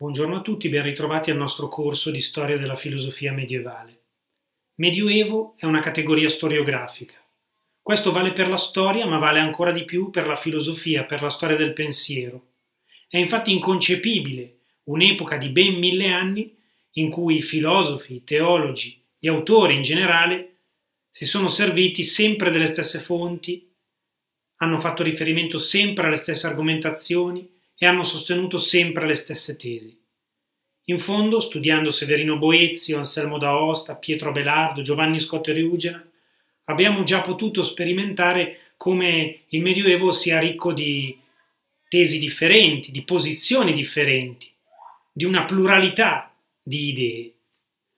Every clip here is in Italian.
Buongiorno a tutti, ben ritrovati al nostro corso di storia della filosofia medievale. Medioevo è una categoria storiografica. Questo vale per la storia, ma vale ancora di più per la filosofia, per la storia del pensiero. È infatti inconcepibile un'epoca di ben mille anni in cui i filosofi, i teologi, gli autori in generale si sono serviti sempre delle stesse fonti, hanno fatto riferimento sempre alle stesse argomentazioni, e hanno sostenuto sempre le stesse tesi. In fondo, studiando Severino Boezio, Anselmo d'Aosta, Pietro Abelardo, Giovanni Scotti Riugena, abbiamo già potuto sperimentare come il Medioevo sia ricco di tesi differenti, di posizioni differenti, di una pluralità di idee.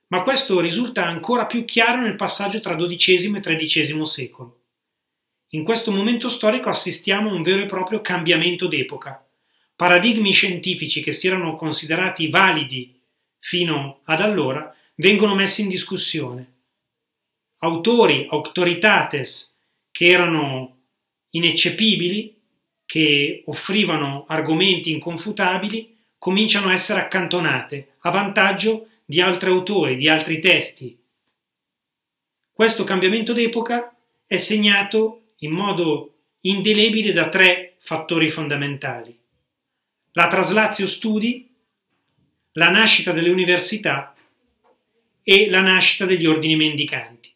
Ma questo risulta ancora più chiaro nel passaggio tra XII e XIII secolo. In questo momento storico assistiamo a un vero e proprio cambiamento d'epoca, paradigmi scientifici che si erano considerati validi fino ad allora vengono messi in discussione. Autori, auctoritates che erano ineccepibili, che offrivano argomenti inconfutabili, cominciano a essere accantonate a vantaggio di altri autori, di altri testi. Questo cambiamento d'epoca è segnato in modo indelebile da tre fattori fondamentali la Traslazio Studi, la nascita delle università e la nascita degli ordini mendicanti.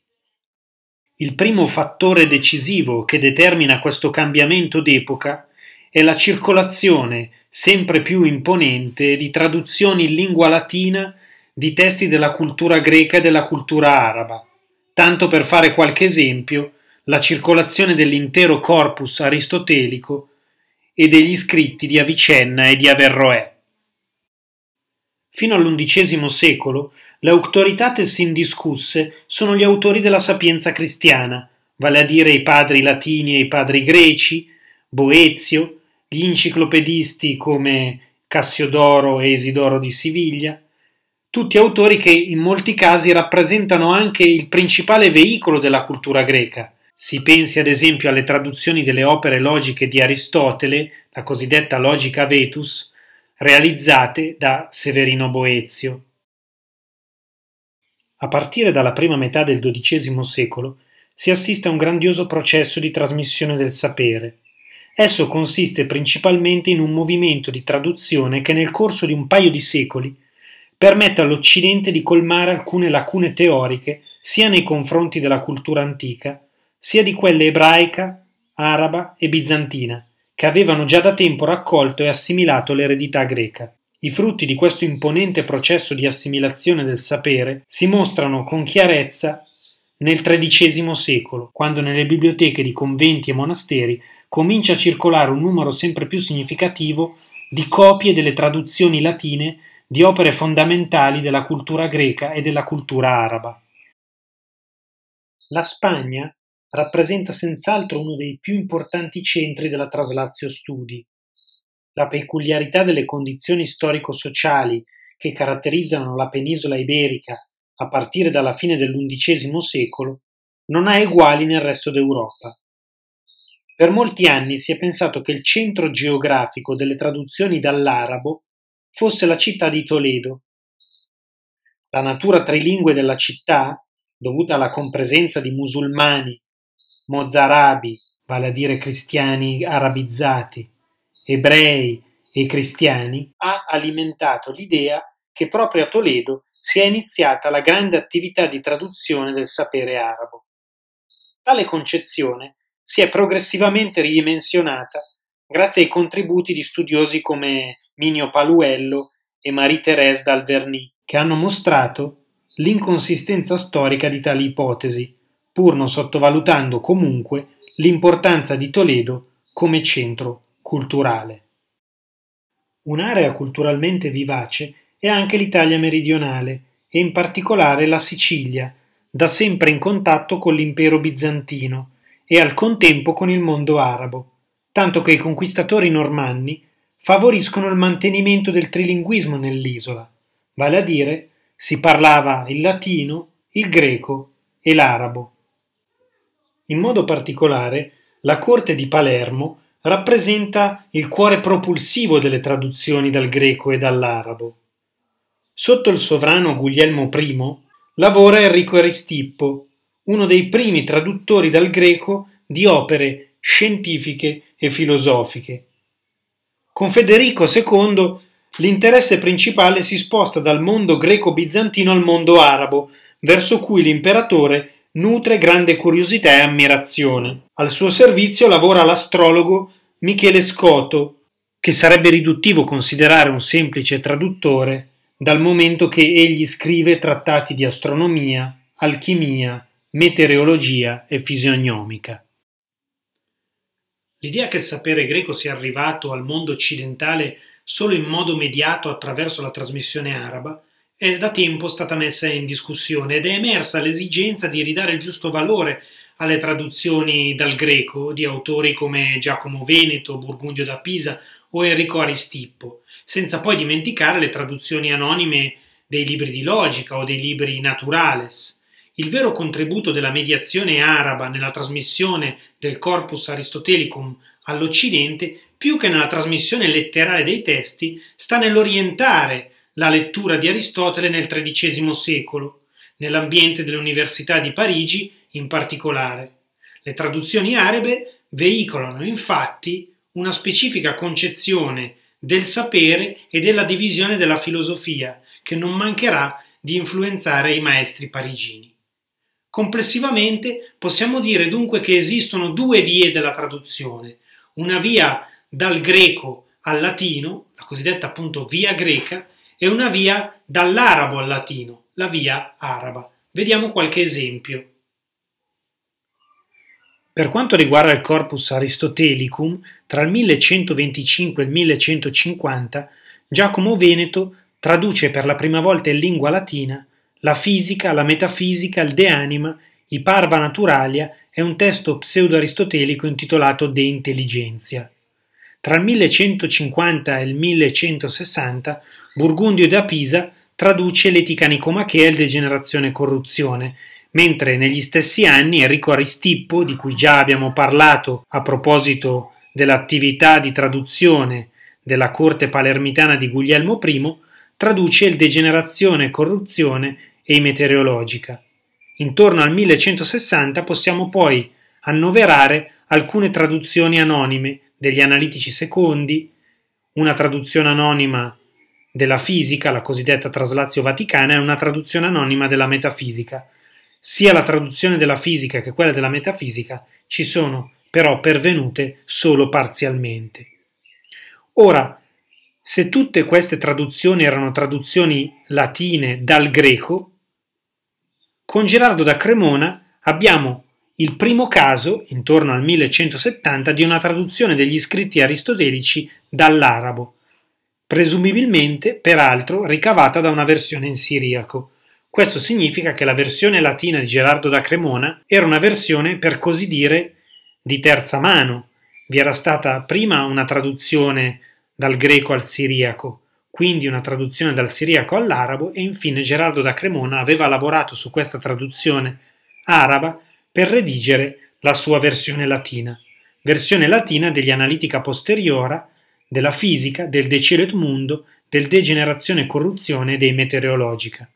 Il primo fattore decisivo che determina questo cambiamento d'epoca è la circolazione sempre più imponente di traduzioni in lingua latina di testi della cultura greca e della cultura araba. Tanto per fare qualche esempio, la circolazione dell'intero corpus aristotelico e degli scritti di Avicenna e di Averroè. Fino all'undicesimo secolo le auctoritates indiscusse sono gli autori della sapienza cristiana, vale a dire i padri latini e i padri greci, Boezio, gli enciclopedisti come Cassiodoro e Isidoro di Siviglia, tutti autori che in molti casi rappresentano anche il principale veicolo della cultura greca, si pensi ad esempio alle traduzioni delle opere logiche di Aristotele, la cosiddetta logica vetus, realizzate da Severino Boezio. A partire dalla prima metà del XII secolo si assiste a un grandioso processo di trasmissione del sapere. Esso consiste principalmente in un movimento di traduzione che nel corso di un paio di secoli permette all'Occidente di colmare alcune lacune teoriche sia nei confronti della cultura antica sia di quelle ebraica, araba e bizantina, che avevano già da tempo raccolto e assimilato l'eredità greca. I frutti di questo imponente processo di assimilazione del sapere si mostrano con chiarezza nel XIII secolo, quando nelle biblioteche di conventi e monasteri comincia a circolare un numero sempre più significativo di copie delle traduzioni latine di opere fondamentali della cultura greca e della cultura araba. La Spagna rappresenta senz'altro uno dei più importanti centri della Traslazio Studi. La peculiarità delle condizioni storico-sociali che caratterizzano la penisola iberica a partire dalla fine dell'undicesimo secolo non ha eguali nel resto d'Europa. Per molti anni si è pensato che il centro geografico delle traduzioni dall'arabo fosse la città di Toledo. La natura trilingue della città, dovuta alla compresenza di musulmani, mozarabi, vale a dire cristiani arabizzati, ebrei e cristiani, ha alimentato l'idea che proprio a Toledo si è iniziata la grande attività di traduzione del sapere arabo. Tale concezione si è progressivamente ridimensionata grazie ai contributi di studiosi come Minio Paluello e Marie-Thérèse d'Alverny, che hanno mostrato l'inconsistenza storica di tali ipotesi pur non sottovalutando comunque l'importanza di Toledo come centro culturale. Un'area culturalmente vivace è anche l'Italia meridionale e in particolare la Sicilia, da sempre in contatto con l'impero bizantino e al contempo con il mondo arabo, tanto che i conquistatori normanni favoriscono il mantenimento del trilinguismo nell'isola, vale a dire si parlava il latino, il greco e l'arabo. In modo particolare, la corte di Palermo rappresenta il cuore propulsivo delle traduzioni dal greco e dall'arabo. Sotto il sovrano Guglielmo I lavora Enrico Aristippo, uno dei primi traduttori dal greco di opere scientifiche e filosofiche. Con Federico II l'interesse principale si sposta dal mondo greco-bizantino al mondo arabo, verso cui l'imperatore è nutre grande curiosità e ammirazione. Al suo servizio lavora l'astrologo Michele Scoto, che sarebbe riduttivo considerare un semplice traduttore, dal momento che egli scrive trattati di astronomia, alchimia, meteorologia e fisionomica. L'idea che il sapere greco sia arrivato al mondo occidentale solo in modo mediato attraverso la trasmissione araba è da tempo stata messa in discussione ed è emersa l'esigenza di ridare il giusto valore alle traduzioni dal greco di autori come Giacomo Veneto, Burgundio da Pisa o Enrico Aristippo, senza poi dimenticare le traduzioni anonime dei libri di logica o dei libri naturales. Il vero contributo della mediazione araba nella trasmissione del corpus aristotelicum all'Occidente, più che nella trasmissione letterale dei testi, sta nell'orientare la lettura di Aristotele nel XIII secolo, nell'ambiente dell'Università di Parigi in particolare. Le traduzioni arabe veicolano infatti una specifica concezione del sapere e della divisione della filosofia che non mancherà di influenzare i maestri parigini. Complessivamente possiamo dire dunque che esistono due vie della traduzione, una via dal greco al latino, la cosiddetta appunto via greca, è una via dall'arabo al latino, la via araba. Vediamo qualche esempio. Per quanto riguarda il corpus aristotelicum, tra il 1125 e il 1150 Giacomo Veneto traduce per la prima volta in lingua latina la fisica, la metafisica, il de anima, i parva naturalia e un testo pseudo-aristotelico intitolato De intelligenzia. Tra il 1150 e il 1160 Burgundio da Pisa traduce l'Etica nicomachea e il Degenerazione e Corruzione, mentre negli stessi anni Enrico Aristippo, di cui già abbiamo parlato a proposito dell'attività di traduzione della corte palermitana di Guglielmo I, traduce il Degenerazione, Corruzione e i Meteorologica. Intorno al 1160 possiamo poi annoverare alcune traduzioni anonime degli analitici secondi, una traduzione anonima della fisica, la cosiddetta traslazio vaticana, è una traduzione anonima della metafisica. Sia la traduzione della fisica che quella della metafisica ci sono però pervenute solo parzialmente. Ora, se tutte queste traduzioni erano traduzioni latine dal greco, con Gerardo da Cremona abbiamo il primo caso, intorno al 1170, di una traduzione degli scritti aristotelici dall'arabo presumibilmente peraltro ricavata da una versione in siriaco. Questo significa che la versione latina di Gerardo da Cremona era una versione, per così dire, di terza mano. Vi era stata prima una traduzione dal greco al siriaco, quindi una traduzione dal siriaco all'arabo e infine Gerardo da Cremona aveva lavorato su questa traduzione araba per redigere la sua versione latina, versione latina degli Analitica Posteriora della fisica, del decelet mundo, del degenerazione e corruzione dei meteorologica.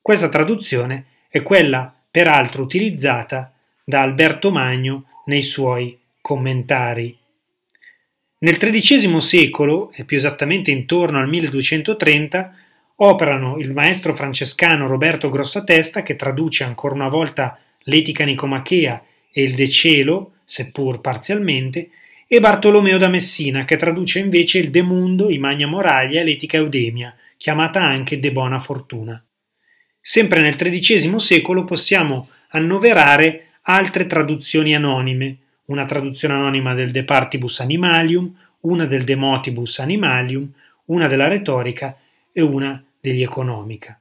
Questa traduzione è quella peraltro utilizzata da Alberto Magno nei suoi commentari. Nel XIII secolo, e più esattamente intorno al 1230, operano il maestro francescano Roberto Grossatesta, che traduce ancora una volta l'Etica Nicomachea e il De seppur parzialmente, e Bartolomeo da Messina, che traduce invece il De Mundo, i Magna Moralia e l'Etica Eudemia, chiamata anche De Bona Fortuna. Sempre nel XIII secolo possiamo annoverare altre traduzioni anonime, una traduzione anonima del De Partibus Animalium, una del De Motibus Animalium, una della Retorica e una degli Economica.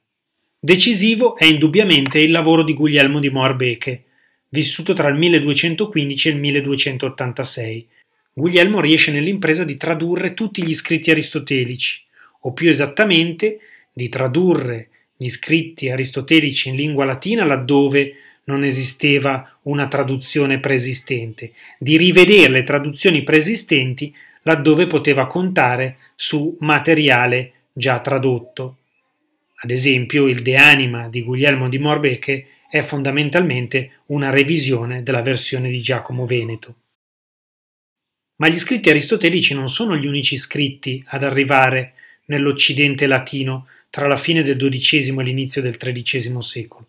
Decisivo è indubbiamente il lavoro di Guglielmo di Morbeke, vissuto tra il 1215 e il 1286, Guglielmo riesce nell'impresa di tradurre tutti gli scritti aristotelici, o più esattamente di tradurre gli scritti aristotelici in lingua latina laddove non esisteva una traduzione preesistente, di rivedere le traduzioni preesistenti laddove poteva contare su materiale già tradotto. Ad esempio, il De Anima di Guglielmo di Morbeche è fondamentalmente una revisione della versione di Giacomo Veneto. Ma gli scritti aristotelici non sono gli unici scritti ad arrivare nell'Occidente latino tra la fine del XII e l'inizio del XIII secolo.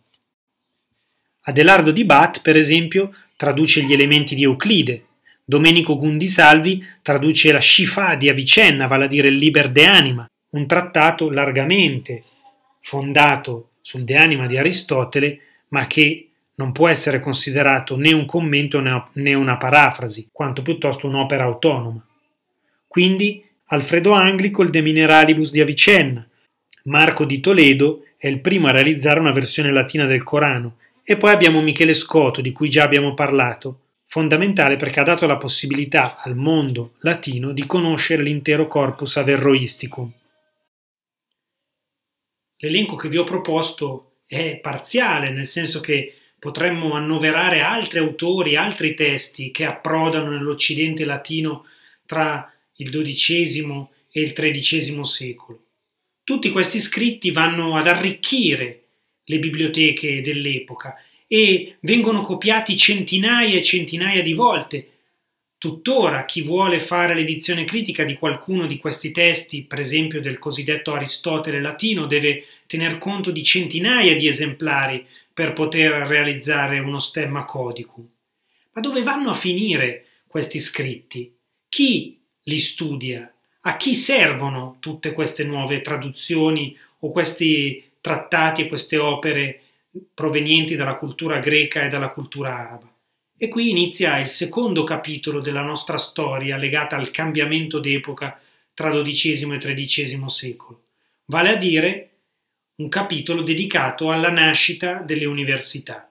Adelardo di Bat, per esempio, traduce gli elementi di Euclide, Domenico Gundisalvi traduce la Shifa di Avicenna, vale a dire il Liber de Anima, un trattato largamente fondato sul De Anima di Aristotele, ma che non può essere considerato né un commento né una parafrasi, quanto piuttosto un'opera autonoma. Quindi Alfredo Anglico il De Mineralibus di Avicenna, Marco di Toledo è il primo a realizzare una versione latina del Corano, e poi abbiamo Michele Scoto di cui già abbiamo parlato, fondamentale perché ha dato la possibilità al mondo latino di conoscere l'intero corpus averroisticum. L'elenco che vi ho proposto è parziale, nel senso che potremmo annoverare altri autori, altri testi che approdano nell'Occidente latino tra il XII e il XIII secolo. Tutti questi scritti vanno ad arricchire le biblioteche dell'epoca e vengono copiati centinaia e centinaia di volte. Tuttora chi vuole fare l'edizione critica di qualcuno di questi testi, per esempio del cosiddetto Aristotele latino, deve tener conto di centinaia di esemplari per poter realizzare uno stemma codicum. Ma dove vanno a finire questi scritti? Chi li studia? A chi servono tutte queste nuove traduzioni o questi trattati e queste opere provenienti dalla cultura greca e dalla cultura araba? E qui inizia il secondo capitolo della nostra storia legata al cambiamento d'epoca tra XII e XIII secolo, vale a dire un capitolo dedicato alla nascita delle università.